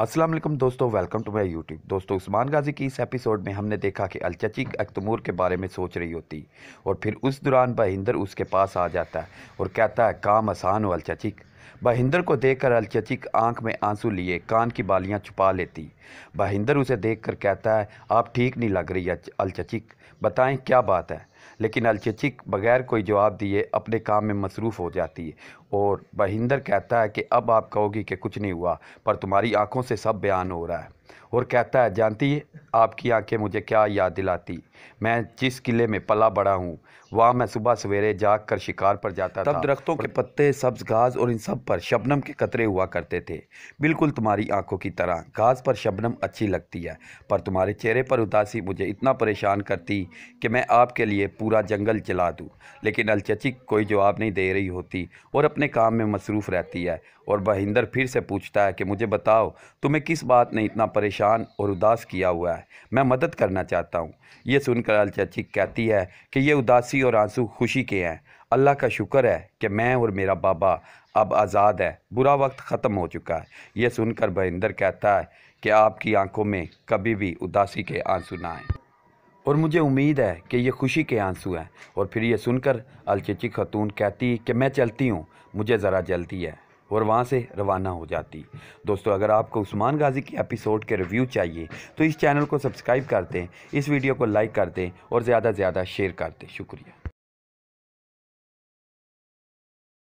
अस्सलाम वालेकुम दोस्तों वेलकम टू माय यूट्यूब दोस्तों उस्मान गाजी की इस एपिसोड में हमने देखा कि अलचची अख्तमूर के बारे में सोच रही होती और फिर उस दौरान बहिंदर उसके पास आ जाता है और कहता है काम आसान हो अलचचिक बहिंदर को देखकर अलचचिक आंख में आंसू लिए कान की बालियां छुपा लेती बहिंदर उसे देखकर कहता है आप ठीक नहीं लग रही अलचचिक बताएँ क्या बात है लेकिन अलचिचिक बगैर कोई जवाब दिए अपने काम में मसरूफ़ हो जाती है और बहिंदर कहता है कि अब आप कहोगी कि कुछ नहीं हुआ पर तुम्हारी आंखों से सब बयान हो रहा है और कहता है जानती है आपकी आंखें मुझे क्या याद दिलाती मैं जिस किले में पला बड़ा हूँ वहाँ मैं सुबह सवेरे जाग कर शिकार पर जाता तब था दरख्तों के पत्ते सब्ज घास और इन सब पर शबनम के कतरे हुआ करते थे बिल्कुल तुम्हारी आंखों की तरह घास पर शबनम अच्छी लगती है पर तुम्हारे चेहरे पर उदासी मुझे इतना परेशान करती कि मैं आपके लिए पूरा जंगल चला दूँ लेकिन अलचचिक कोई जवाब नहीं दे रही होती और अपने काम में मसरूफ़ रहती है और बहिंदर फिर से पूछता है कि मुझे बताओ तुम्हें किस बात ने इतना परेशान और उदास किया हुआ है मैं मदद करना चाहता हूँ यह सुनकर अलचचिक कहती है कि यह उदासी और आंसू खुशी के हैं अल्लाह का शुक्र है कि मैं और मेरा बाबा अब आज़ाद है बुरा वक्त ख़त्म हो चुका है यह सुनकर बहिंदर कहता है कि आपकी आंखों में कभी भी उदासी के आंसू ना आएँ और मुझे उम्मीद है कि ये खुशी के आंसू हैं और फिर ये सुनकर अलचिची खतून कहती कि मैं चलती हूँ मुझे ज़रा जलती है और वहाँ से रवाना हो जाती दोस्तों अगर आपको उस्मान गाजी की एपिसोड के रिव्यू चाहिए तो इस चैनल को सब्सक्राइब कर दें इस वीडियो को लाइक कर दें और ज़्यादा से ज़्यादा शेयर कर दें शुक्रिया